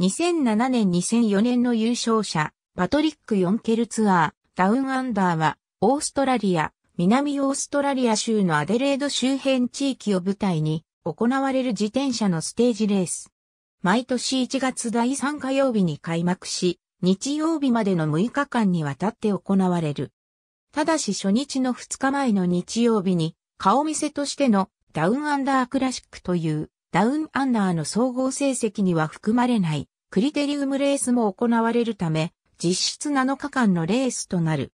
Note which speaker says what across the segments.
Speaker 1: 2007年2004年の優勝者、パトリック・ヨンケルツアー、ダウンアンダーは、オーストラリア、南オーストラリア州のアデレード周辺地域を舞台に、行われる自転車のステージレース。毎年1月第3火曜日に開幕し、日曜日までの6日間にわたって行われる。ただし初日の2日前の日曜日に、顔見せとしてのダウンアンダークラシックというダウンアンダーの総合成績には含まれないクリテリウムレースも行われるため、実質7日間のレースとなる。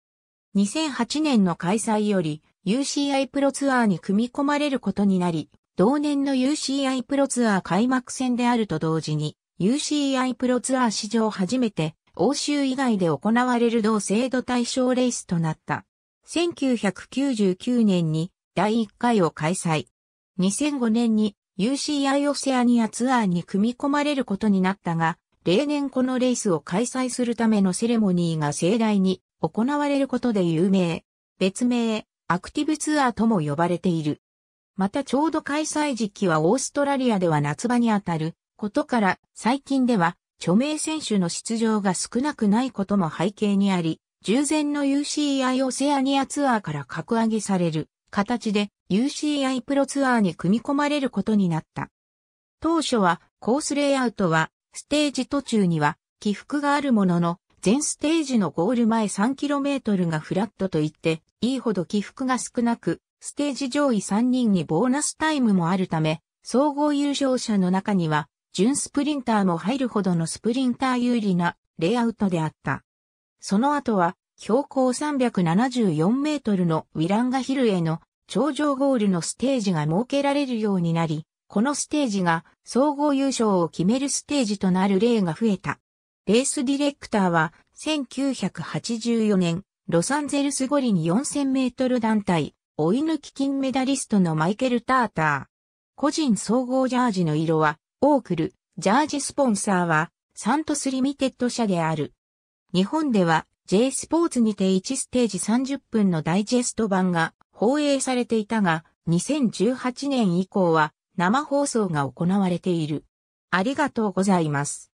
Speaker 1: 2008年の開催より UCI プロツアーに組み込まれることになり、同年の UCI プロツアー開幕戦であると同時に、UCI プロツアー史上初めて、欧州以外で行われる同制度対象レースとなった。1999年に第1回を開催。2005年に UCI オセアニアツアーに組み込まれることになったが、例年このレースを開催するためのセレモニーが盛大に行われることで有名。別名、アクティブツアーとも呼ばれている。またちょうど開催時期はオーストラリアでは夏場にあたることから最近では著名選手の出場が少なくないことも背景にあり、従前の UCI オセアニアツアーから格上げされる形で UCI プロツアーに組み込まれることになった。当初はコースレイアウトはステージ途中には起伏があるものの全ステージのゴール前 3km がフラットといっていいほど起伏が少なくステージ上位3人にボーナスタイムもあるため総合優勝者の中には準スプリンターも入るほどのスプリンター有利なレイアウトであった。その後は標高374メートルのウィランガヒルへの頂上ゴールのステージが設けられるようになり、このステージが総合優勝を決めるステージとなる例が増えた。レースディレクターは1984年ロサンゼルス五輪4000メートル団体追い抜き金メダリストのマイケル・ターター。個人総合ジャージの色はオークル、ジャージスポンサーはサントスリミテッド社である。日本では J スポーツにて1ステージ30分のダイジェスト版が放映されていたが、2018年以降は生放送が行われている。ありがとうございます。